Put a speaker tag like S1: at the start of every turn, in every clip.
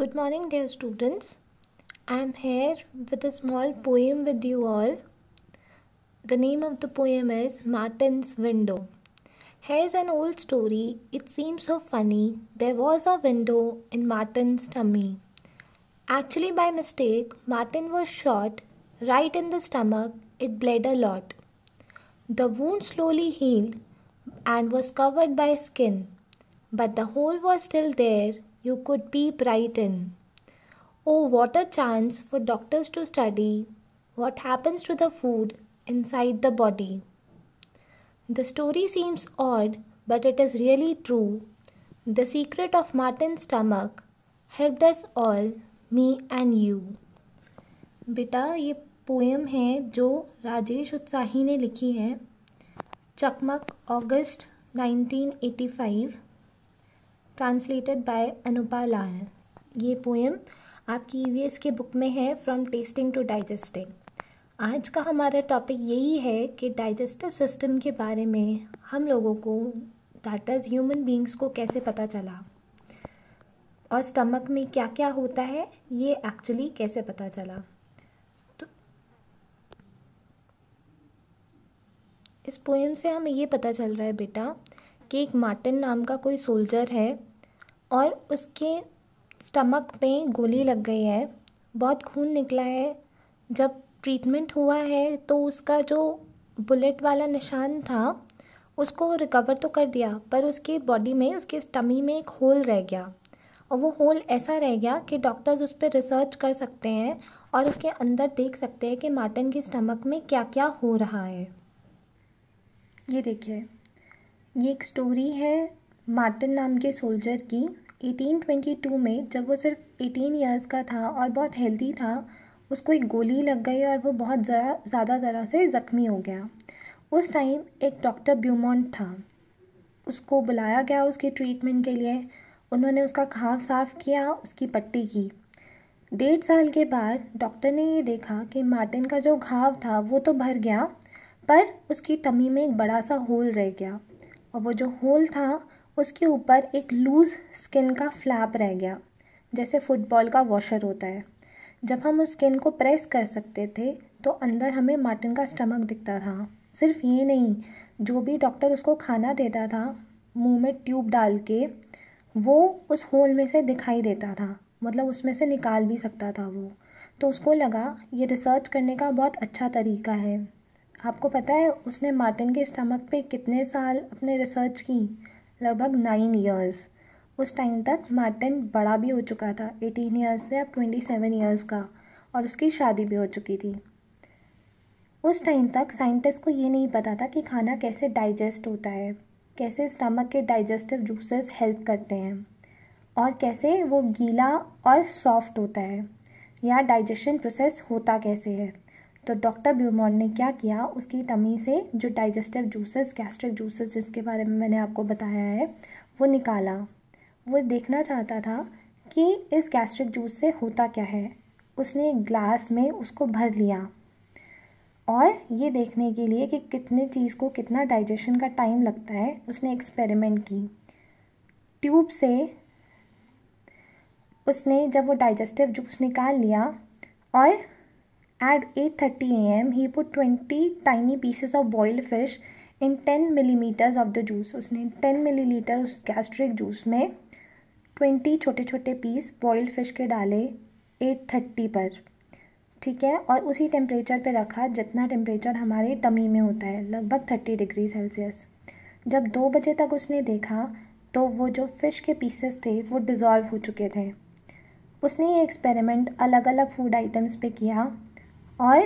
S1: Good morning, dear students. I am here with a small poem with you all. The name of the poem is Martin's Window. Here's an old story. It seems so funny. There was a window in Martin's tummy. Actually, by mistake, Martin was shot right in the stomach. It bled a lot. The wound slowly healed and was covered by skin, but the hole was still there you could peep right in. Oh, what a chance for doctors to study what happens to the food inside the body. The story seems odd, but it is really true. The secret of Martin's stomach helped us all, me and you. बेटा ये poem है जो राजेश उत्साही ने लिखी है चकमक अगस्त 1985 translated by Anupa Lal ये पोएम आपकी ई e के बुक में है फ्रॉम टेस्टिंग टू डाइजेस्टिंग आज का हमारा टॉपिक यही है कि डाइजेस्टिव सिस्टम के बारे में हम लोगों को दैट इज़ ह्यूमन बींग्स को कैसे पता चला और स्टमक में क्या क्या होता है ये एक्चुअली कैसे पता चला तो इस पोएम से हमें ये पता चल रहा है बेटा कि एक मार्टिन नाम का कोई सोल्जर है और उसके स्टमक में गोली लग गई है बहुत खून निकला है जब ट्रीटमेंट हुआ है तो उसका जो बुलेट वाला निशान था उसको रिकवर तो कर दिया पर उसकी बॉडी में उसके स्टमी में एक होल रह गया और वो होल ऐसा रह गया कि डॉक्टर्स उस पर रिसर्च कर सकते हैं और उसके अंदर देख सकते हैं कि मार्टिन के स्टमक में क्या क्या हो रहा है ये देखिए ये एक स्टोरी है मार्टिन नाम के सोल्जर की 1822 में जब वो सिर्फ 18 इयर्स का था और बहुत हेल्दी था उसको एक गोली लग गई और वो बहुत ज़रा ज़्यादा तरह से ज़ख्मी हो गया उस टाइम एक डॉक्टर ब्यूमॉन्ट था उसको बुलाया गया उसके ट्रीटमेंट के लिए उन्होंने उसका घाव साफ़ किया उसकी पट्टी की डेढ़ साल के बाद डॉक्टर ने ये देखा कि मार्टिन का जो घाव था वो तो भर गया पर उसकी टमी में एक बड़ा सा होल रह गया और वो जो होल था उसके ऊपर एक लूज़ स्किन का फ्लैप रह गया जैसे फुटबॉल का वॉशर होता है जब हम उस स्किन को प्रेस कर सकते थे तो अंदर हमें मार्टिन का स्टमक दिखता था सिर्फ ये नहीं जो भी डॉक्टर उसको खाना देता था मुंह में ट्यूब डाल के वो उस होल में से दिखाई देता था मतलब उसमें से निकाल भी सकता था वो तो उसको लगा ये रिसर्च करने का बहुत अच्छा तरीका है आपको पता है उसने मार्टिन के स्टमक पे कितने साल अपने रिसर्च की लगभग नाइन ईयर्स उस टाइम तक मार्टिन बड़ा भी हो चुका था एटीन ईयर्स से अब ट्वेंटी सेवन ईयर्स का और उसकी शादी भी हो चुकी थी उस टाइम तक साइंटिस्ट को ये नहीं पता था कि खाना कैसे डाइजेस्ट होता है कैसे स्टमक के डाइजेस्टिव जूसेस हेल्प करते हैं और कैसे वो गीला और सॉफ्ट होता है या डाइजेशन प्रोसेस होता कैसे है तो डॉक्टर ब्यूमॉन ने क्या किया उसकी टमी से जो डाइजेस्टिव जूसेस गैस्ट्रिक जूसेस जिसके बारे में मैंने आपको बताया है वो निकाला वो देखना चाहता था कि इस गैस्ट्रिक जूस से होता क्या है उसने एक ग्लास में उसको भर लिया और ये देखने के लिए कि कितने चीज़ को कितना डाइजेशन का टाइम लगता है उसने एक्सपेरिमेंट की ट्यूब से उसने जब वो डाइजेस्टिव जूस निकाल लिया और At 8:30 a.m. he put 20 tiny pieces of boiled fish in 10 millimeters of the juice. उसने 10 milliliter उस गैस्ट्रिक जूस में 20 छोटे छोटे पीस बॉयल्ड फिश के डाले 8:30 पर ठीक है और उसी टेम्परेचर पे रखा जितना टेम्परेचर हमारे टमी में होता है लगभग 30 डिग्री सेल्सियस जब दो बजे तक उसने देखा तो वो जो फ़िश के पीसेस थे वो डिज़ोल्व हो चुके थे उसने ये एक्सपेरिमेंट अलग अलग फूड आइटम्स पे किया और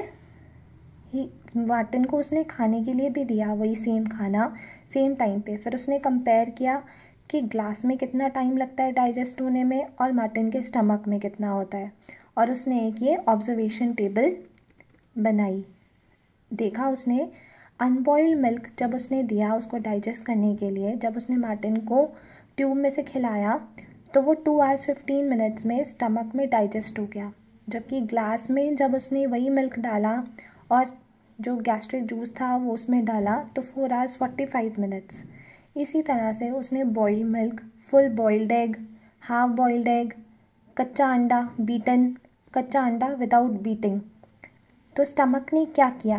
S1: ही मार्टिन को उसने खाने के लिए भी दिया वही सेम खाना सेम टाइम पे फिर उसने कंपेयर किया कि ग्लास में कितना टाइम लगता है डाइजेस्ट होने में और मार्टिन के स्टमक में कितना होता है और उसने एक ये ऑब्जर्वेशन टेबल बनाई देखा उसने अनबॉइल्ड मिल्क जब उसने दिया उसको डाइजेस्ट करने के लिए जब उसने मार्टिन को ट्यूब में से खिलाया तो वो टू आवर्स फिफ्टीन मिनट्स में स्टमक में डाइजेस्ट हो गया जबकि ग्लास में जब उसने वही मिल्क डाला और जो गैस्ट्रिक जूस था वो उसमें डाला तो four hours forty five minutes इसी तरह से उसने boiled milk full boiled egg half boiled egg कच्चा अंडा बीटन कच्चा अंडा विदाउट बीटिंग तो स्टमक ने क्या किया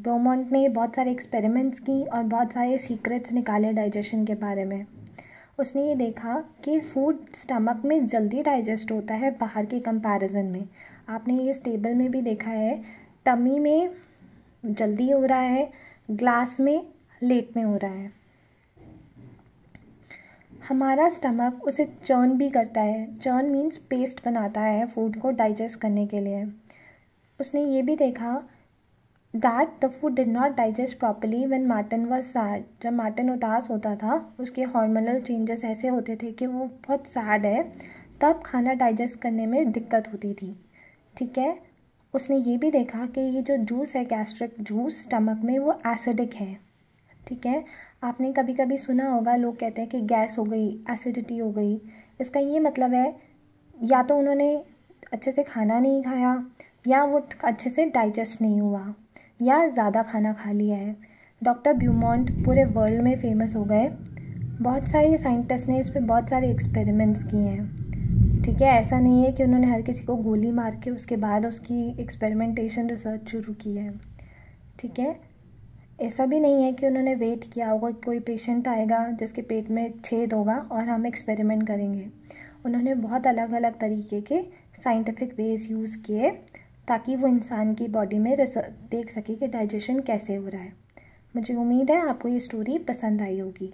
S1: ब्रोमोंट ने बहुत सारे एक्सपेरिमेंट्स की और बहुत सारे सीक्रेट्स निकाले डाइजेशन के बारे में उसने ये देखा कि फूड स्टमक में जल्दी डाइजेस्ट होता है बाहर के कंपैरिजन में आपने ये टेबल में भी देखा है टमी में जल्दी हो रहा है ग्लास में लेट में हो रहा है हमारा स्टमक उसे चर्न भी करता है चर्न मीन्स पेस्ट बनाता है फूड को डाइजेस्ट करने के लिए उसने ये भी देखा that the food did not digest properly when Martin was sad जब मार्टन उदास होता था उसके हॉर्मोनल चेंजेस ऐसे होते थे कि वो बहुत सैड है तब खाना डाइजेस्ट करने में दिक्कत होती थी ठीक है उसने ये भी देखा कि ये जो जूस है गैस्ट्रिक जूस स्टमक में वो एसिडिक है ठीक है आपने कभी कभी सुना होगा लोग कहते हैं कि गैस हो गई एसिडिटी हो गई इसका ये मतलब है या तो उन्होंने अच्छे से खाना नहीं खाया या वो अच्छे से डाइजेस्ट नहीं हुआ या ज़्यादा खाना खा लिया है डॉक्टर ब्यूमोंट पूरे वर्ल्ड में फेमस हो गए बहुत सारे साइंटिस्ट ने इस पर बहुत सारे एक्सपेरिमेंट्स किए हैं ठीक है ऐसा नहीं है कि उन्होंने हर किसी को गोली मार के उसके बाद उसकी एक्सपेरिमेंटेशन रिसर्च शुरू की है ठीक है ऐसा भी नहीं है कि उन्होंने वेट किया होगा कोई पेशेंट आएगा जिसके पेट में छेद होगा और हम एक्सपेरिमेंट करेंगे उन्होंने बहुत अलग अलग तरीके के साइंटिफिक वेज यूज़ किए ताकि वो इंसान की बॉडी में देख सके कि डाइजेशन कैसे हो रहा है मुझे उम्मीद है आपको ये स्टोरी पसंद आई होगी